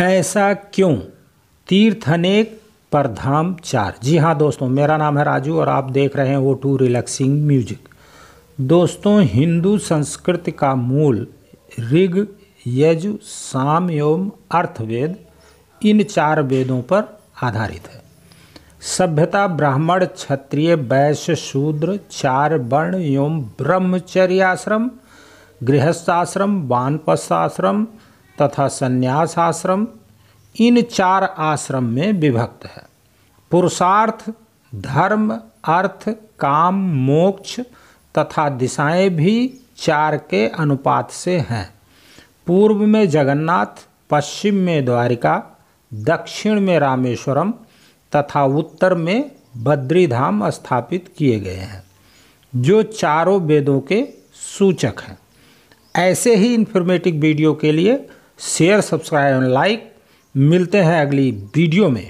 ऐसा क्यों तीर्थ अनेक पर धाम चार जी हाँ दोस्तों मेरा नाम है राजू और आप देख रहे हैं वो टू रिलैक्सिंग म्यूजिक दोस्तों हिंदू संस्कृति का मूल ऋग यजु साम एवं अर्थवेद इन चार वेदों पर आधारित है सभ्यता ब्राह्मण क्षत्रिय वैश्य शूद्र चार वर्ण एवं ब्रह्मचर्याश्रम गृहस्थाश्रम वानपस्थाश्रम तथा संन्यास आश्रम इन चार आश्रम में विभक्त है पुरुषार्थ धर्म अर्थ काम मोक्ष तथा दिशाएं भी चार के अनुपात से हैं पूर्व में जगन्नाथ पश्चिम में द्वारिका दक्षिण में रामेश्वरम तथा उत्तर में बद्रीधाम स्थापित किए गए हैं जो चारों वेदों के सूचक हैं ऐसे ही इन्फॉर्मेटिव वीडियो के लिए शेयर सब्सक्राइब एंड लाइक मिलते हैं अगली वीडियो में